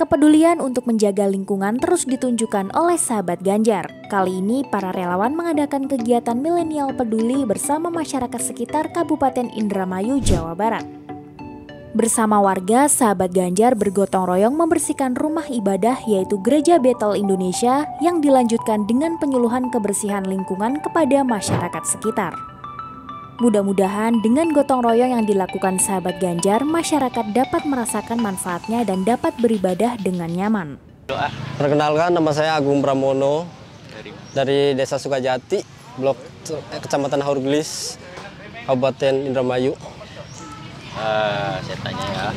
Kepedulian untuk menjaga lingkungan terus ditunjukkan oleh sahabat Ganjar. Kali ini, para relawan mengadakan kegiatan milenial peduli bersama masyarakat sekitar Kabupaten Indramayu, Jawa Barat. Bersama warga, sahabat Ganjar bergotong royong membersihkan rumah ibadah yaitu Gereja Betel Indonesia yang dilanjutkan dengan penyuluhan kebersihan lingkungan kepada masyarakat sekitar. Mudah-mudahan dengan gotong royong yang dilakukan sahabat Ganjar, masyarakat dapat merasakan manfaatnya dan dapat beribadah dengan nyaman. Perkenalkan nama saya Agung Pramono dari, Desa Sukajati, Blok eh, Kecamatan Haurglis, Kabupaten Indramayu. Uh, saya tanya ya,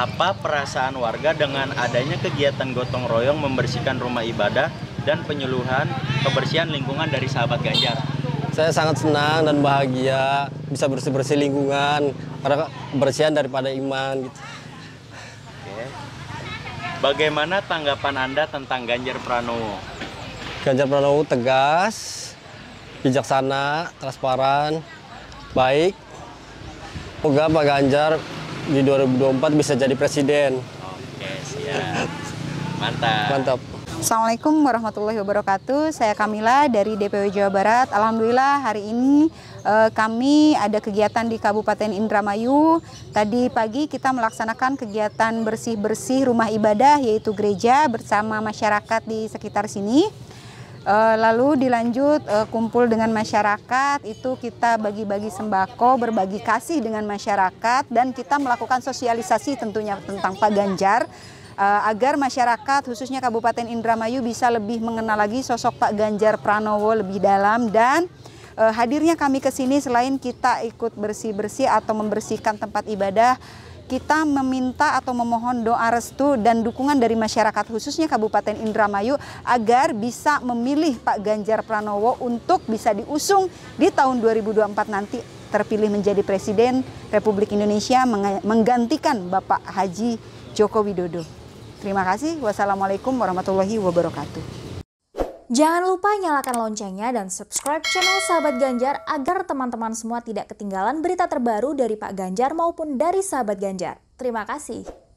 apa perasaan warga dengan adanya kegiatan gotong royong membersihkan rumah ibadah dan penyuluhan kebersihan lingkungan dari sahabat Ganjar? Saya sangat senang dan bahagia bisa bersih-bersih lingkungan karena kebersihan daripada iman gitu. Bagaimana tanggapan Anda tentang Ganjar Pranowo? Ganjar Pranowo tegas, bijaksana, transparan, baik. Semoga Pak Ganjar di 2024 bisa jadi presiden. Oke, siap. Mantap. Mantap. Assalamualaikum warahmatullahi wabarakatuh. Saya Kamila dari DPW Jawa Barat. Alhamdulillah hari ini eh, kami ada kegiatan di Kabupaten Indramayu. Tadi pagi kita melaksanakan kegiatan bersih-bersih rumah ibadah yaitu gereja bersama masyarakat di sekitar sini. Eh, lalu dilanjut eh, kumpul dengan masyarakat, itu kita bagi-bagi sembako, berbagi kasih dengan masyarakat dan kita melakukan sosialisasi tentunya tentang Pak Ganjar Eh, agar masyarakat khususnya Kabupaten Indramayu bisa lebih mengenal lagi sosok Pak Ganjar Pranowo lebih dalam dan eh, hadirnya kami ke sini selain kita ikut bersih-bersih atau membersihkan tempat ibadah kita meminta atau memohon doa restu dan dukungan dari masyarakat khususnya Kabupaten Indramayu agar bisa memilih Pak Ganjar Pranowo untuk bisa diusung di tahun 2024 nanti terpilih menjadi Presiden Republik Indonesia menggantikan Bapak Haji Joko Widodo. Terima kasih. Wassalamualaikum warahmatullahi wabarakatuh. Jangan lupa nyalakan loncengnya dan subscribe channel Sahabat Ganjar agar teman-teman semua tidak ketinggalan berita terbaru dari Pak Ganjar maupun dari Sahabat Ganjar. Terima kasih.